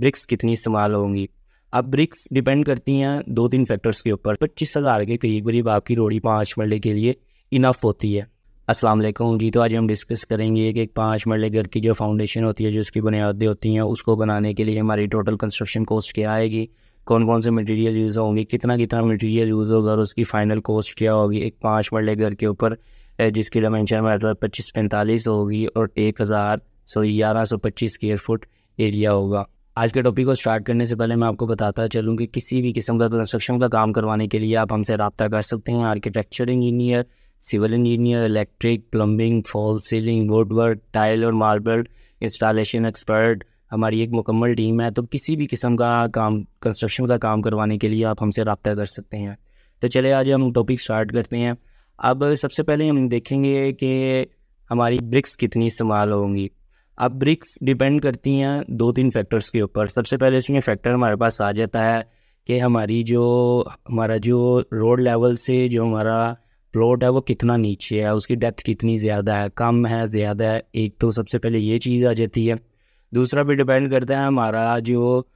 BRICS कितनी इस्तेमाल होंगी अब ब्रिक्स डिपेंड करती हैं दो तीन फैक्टर्स के ऊपर पच्चीस हज़ार के करीब करीब आपकी रोड़ी पाँच मरले के लिए इनफ होती है अस्सलाम वालेकुम जी तो आज हम डिस्कस करेंगे कि एक पाँच मरले घर की जो फाउंडेशन होती है जो उसकी बुनियादें होती हैं उसको बनाने के लिए हमारी टोटल कंस्ट्रक्शन कॉस्ट क्या आएगी कौन कौन से मटेरियल यूज़ होंगे कितना कितना मटेरियल यूज़ होगा और उसकी फ़ाइनल कॉस्ट क्या होगी एक पाँच मरले घर के ऊपर जिसकी डायमेंशन हमारे पच्चीस पैंतालीस होगी और एक हज़ार सॉरी ग्यारह सौ पच्चीस स्केयर फुट एरिया होगा आज के टॉपिक को स्टार्ट करने से पहले मैं आपको बताता चलूँ कि किसी भी किस्म का कंस्ट्रक्शन का काम करवाने के लिए आप हमसे रबता कर सकते हैं architecture engineer civil engineer electric plumbing fall ceiling woodwork work tile और मार्बल इंस्टॉलेशन एक्सपर्ट हमारी एक मुकम्मल टीम है तो किसी भी किस्म का काम कंस्ट्रक्शन का काम करवाने के लिए आप हमसे रबता कर सकते हैं तो चले आज हम टॉपिक स्टार्ट करते हैं अब सबसे पहले हम देखेंगे कि हमारी ब्रिक्स कितनी इस्तेमाल होंगी अब ब्रिक्स डिपेंड करती हैं दो तीन फैक्टर्स के ऊपर सबसे पहले इसमें फैक्टर हमारे पास आ जाता है कि हमारी जो हमारा जो रोड लेवल से जो हमारा प्लॉट है वो कितना नीचे है उसकी डेप्थ कितनी ज़्यादा है कम है ज़्यादा है एक तो सबसे पहले ये चीज़ आ जाती है दूसरा भी डिपेंड करता है हमारा जो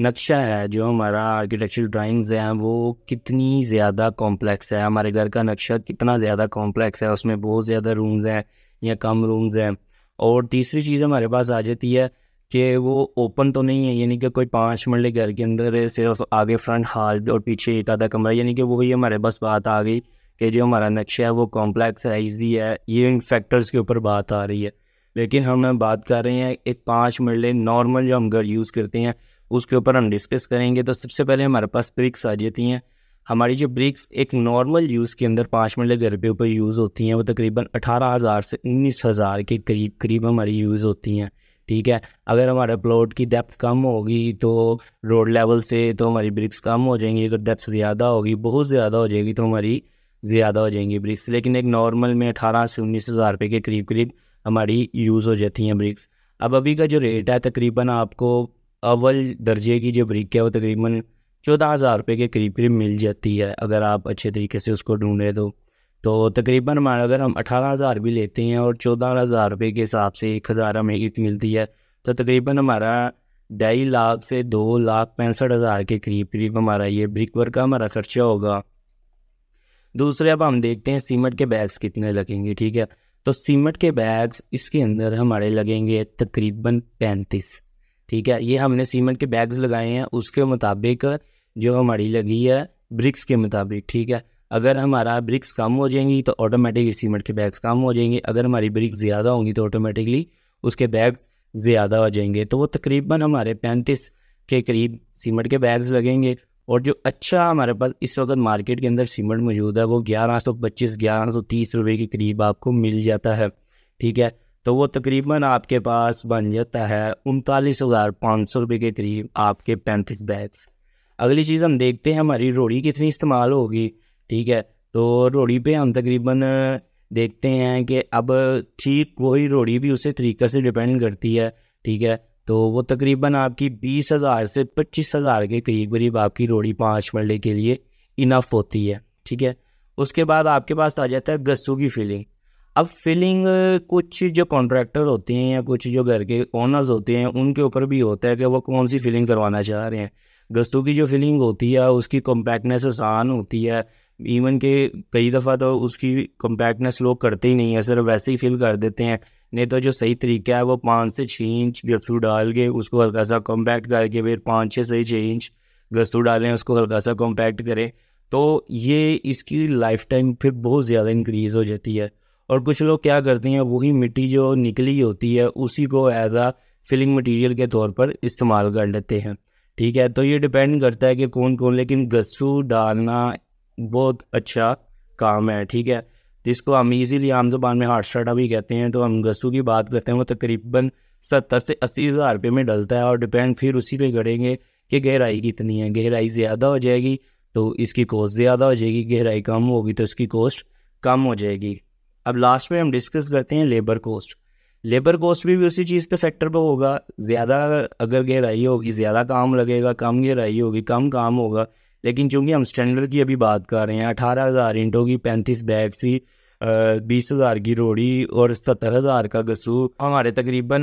नक्शा है जो हमारा आर्किटेक्चरल ड्राइंग्स हैं वो कितनी ज़्यादा कॉम्प्लेक्स है हमारे घर का नक्शा कितना ज़्यादा कॉम्प्लेक्स है उसमें बहुत ज़्यादा रूम्स हैं या कम रूम्स हैं और तीसरी चीज़ हमारे पास आ जाती है कि वो ओपन तो नहीं है यानी कि कोई पाँच मरले घर के अंदर सिर्फ आगे फ्रंट हाल और पीछे एक आधा कमरा यानी कि वही हमारे पास बात आ गई कि जो हमारा नक्शा है वो कॉम्प्लेक्स है ईजी है ये इन फैक्टर्स के ऊपर बात आ रही है लेकिन हम बात कर रहे हैं एक पाँच मरले नॉर्मल जो हम घर यूज़ करते हैं उसके ऊपर हम डिस्कस करेंगे तो सबसे पहले हमारे पास ब्रिक्स आ जाती हैं हमारी जो ब्रिक्स एक नॉर्मल यूज़ के अंदर पाँच मिनट घर पे ऊपर यूज़ होती हैं वो तकरीबन अठारह हज़ार से उन्नीस हज़ार के करीब करीब हमारी यूज़ होती हैं ठीक है अगर हमारे प्लॉट की डेप्थ कम होगी तो रोड लेवल से तो हमारी ब्रिक्स कम हो जाएंगी अगर डेप्थ ज़्यादा होगी बहुत ज़्यादा हो जाएगी तो हमारी ज़्यादा हो जाएंगी ब्रिक्स लेकिन एक नॉर्मल में अठारह से उन्नीस हज़ार रुपये के करीब करीब हमारी यूज़ हो जाती हैं ब्रिक्स अब अभी का जो रेट है तकरीबन आपको अव्वल दर्जे की जो ब्रिक है वो तकरीबन चौदह हज़ार रुपये के करीब करीब मिल जाती है अगर आप अच्छे तरीके से उसको ढूंढे तो तो तकरीबन हमारा अगर हम अठारह हज़ार भी लेते हैं और चौदह हज़ार रुपये के हिसाब से एक हज़ार हमें ईट मिलती है तो तकरीबन हमारा ढाई लाख से दो लाख पैंसठ हज़ार के करीब करीब हमारा ये ब्रिक वर्क का हमारा खर्चा होगा दूसरे अब हम देखते हैं सीमेंट के बैग्स कितने लगेंगे ठीक है तो सीमेंट के बैग्स इसके अंदर हमारे लगेंगे तकरीबन पैंतीस ठीक है ये हमने सीमेंट के बैग्स लगाए हैं उसके मुताबिक जो हमारी लगी है ब्रिक्स के मुताबिक ठीक है अगर हमारा ब्रिक्स कम हो जाएंगी तो ऑटोमेटिकली सीमेंट के बैग्स कम हो जाएंगे अगर हमारी ब्रिक्स ज़्यादा होंगी तो ऑटोमेटिकली उसके बैग्स ज़्यादा हो जाएंगे तो वो तकरीबन हमारे पैंतीस के करीब सीमेंट के बैग्स लगेंगे और जो अच्छा हमारे पास इस वक्त मार्केट के अंदर सीमेंट मौजूद है वो ग्यारह सौ पच्चीस ग्यारह सौ तीस रुपये के करीब आपको मिल जाता है ठीक है तो वो तकरीबन आपके पास बन जाता है उनतालीस हज़ार पाँच सौ रुपये के करीब आपके पैंतीस बैग्स अगली चीज़ हम देखते हैं हमारी रोड़ी कितनी इस्तेमाल होगी ठीक है तो रोड़ी पे हम तकरीबन देखते हैं कि अब ठीक वही रोड़ी भी उसी तरीके से डिपेंड करती है ठीक है तो वो तकरीबन आपकी बीस हज़ार से पच्चीस हज़ार के करीब करीब आपकी रोड़ी पाँच मरले के लिए इनफ होती है ठीक है उसके बाद आपके पास आ जाता है गस्सू की फीलिंग अब फिलिंग कुछ जो कॉन्ट्रैक्टर होते हैं या कुछ जो घर के ओनर्स होते हैं उनके ऊपर भी होता है कि वो कौन सी फिलिंग करवाना चाह रहे हैं गस्तों की जो फिलिंग होती है उसकी कॉम्पैक्टनेस आसान होती है इवन के कई दफ़ा तो उसकी कॉम्पैक्टनेस लोग करते ही नहीं है सिर्फ वैसे ही फिल कर देते हैं नहीं तो जो सही तरीका है वो पाँच से छः इंच गस्तू डाल के उसको हल्का सा कॉम्पैक्ट करके फिर पाँच छः से छः इंच गस्तू डालें उसको हल्का सा कॉम्पैक्ट करें तो ये इसकी लाइफ टाइम फिर बहुत ज़्यादा इंक्रीज़ हो जाती है और कुछ लोग क्या करते हैं वही मिट्टी जो निकली होती है उसी को एज आ फिलिंग मटीरियल के तौर पर इस्तेमाल कर लेते हैं ठीक है तो ये डिपेंड करता है कि कौन कौन लेकिन गस्सू डालना बहुत अच्छा काम है ठीक है जिसको हम इजीली आम जबान में हार्ट स्टाटा भी कहते हैं तो हम गस्सू की बात करते हैं वो तकरीबन सत्तर से अस्सी हज़ार रुपये में डलता है और डिपेंड फिर उसी पे करेंगे कि गहराई कितनी है गहराई ज़्यादा हो जाएगी तो इसकी कॉस्ट ज़्यादा हो जाएगी गहराई कम होगी तो इसकी कॉस्ट कम हो जाएगी अब लास्ट में हम डिस्कस करते हैं लेबर कॉस्ट लेबर कॉस्ट भी, भी उसी चीज़ के सेक्टर पर होगा ज़्यादा अगर गहराई होगी ज़्यादा काम लगेगा कम गहराई होगी कम काम होगा लेकिन चूंकि हम स्टैंडर्ड की अभी बात कर रहे हैं अठारह हज़ार इंटों की पैंतीस बैग सी बीस हज़ार की रोड़ी और सत्तर हज़ार का गसू हमारे तकरीबन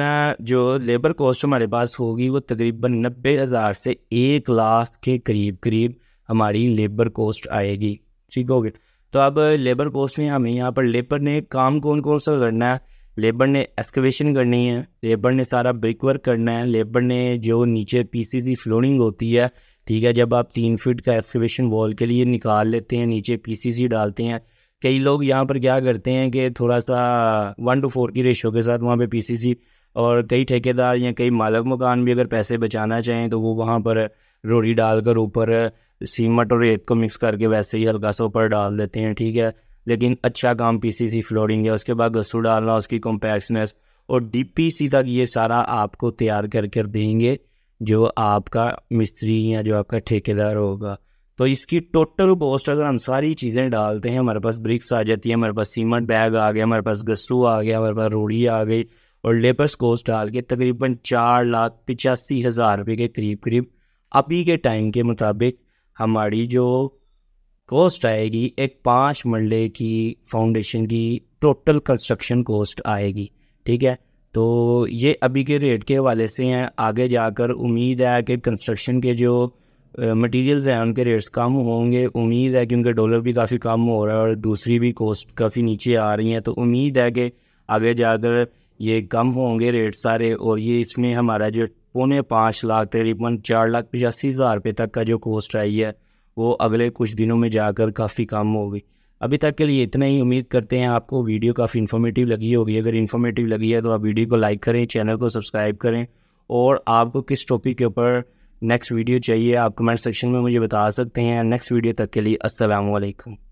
जो लेबर कॉस्ट हमारे पास होगी वो तकरीबन नब्बे हज़ार से एक लाख के करीब करीब हमारी लेबर कॉस्ट आएगी ठीक हो गया तो अब लेबर पोस्ट में हमें यहाँ पर लेबर ने काम कौन कौन सा करना है लेबर ने एक्सकवेशन करनी है लेबर ने सारा ब्रिक वर्क करना है लेबर ने जो नीचे पीसीसी फ्लोरिंग होती है ठीक है जब आप तीन फीट का एक्सकवेशन वॉल के लिए निकाल लेते हैं नीचे पीसीसी डालते हैं कई लोग यहाँ पर क्या करते हैं कि थोड़ा सा वन टू फोर की रेशो के साथ वहाँ पर पीसीसी और कई ठेकेदार या कई मालक मकान भी अगर पैसे बचाना चाहें तो वो वहाँ पर रोड़ी डालकर ऊपर सीमट और रेत को मिक्स करके वैसे ही हल्का सा ऊपर डाल देते हैं ठीक है लेकिन अच्छा काम पीसीसी फ्लोरिंग है उसके बाद गस्सू डालना उसकी कॉम्पैक्सनेस और डीपीसी तक ये सारा आपको तैयार कर कर देंगे जो आपका मिस्त्री या जो आपका ठेकेदार होगा तो इसकी टोटल कॉस्ट अगर हम सारी चीज़ें डालते हैं हमारे पास ब्रिक्स आ जाती है हमारे पास सीमेंट बैग आ गया हमारे पास गस्सू आ गया हमारे पास रोड़ी आ गई और लेबर्स कोस्ट डाल के तकरीबन चार लाख पिचासी हज़ार रुपये के करीब करीब अभी के टाइम के मुताबिक हमारी जो कॉस्ट आएगी एक पाँच मरले की फाउंडेशन की टोटल कंस्ट्रक्शन कॉस्ट आएगी ठीक है तो ये अभी के रेट के हवाले से हैं आगे जाकर उम्मीद है कि कंस्ट्रक्शन के जो मटेरियल्स हैं उनके रेट्स कम होंगे उम्मीद है कि डॉलर भी काफ़ी कम हो रहा है और दूसरी भी कॉस्ट काफ़ी नीचे आ रही हैं तो उम्मीद है कि आगे जाकर ये कम होंगे रेट सारे और ये इसमें हमारा जो पौने पाँच लाख तकरीबन चार लाख पचासी हज़ार रुपये तक का जो कॉस्ट आई है वो अगले कुछ दिनों में जाकर काफ़ी कम होगी अभी तक के लिए इतना ही उम्मीद करते हैं आपको वीडियो काफ़ी इन्फॉर्मेटिव लगी होगी अगर इन्फॉर्मेटिव लगी है तो आप वीडियो को लाइक करें चैनल को सब्सक्राइब करें और आपको किस टॉपिक के ऊपर नेक्स्ट वीडियो चाहिए आप कमेंट सेक्शन में मुझे बता सकते हैं नेक्स्ट वीडियो तक के लिए असलकम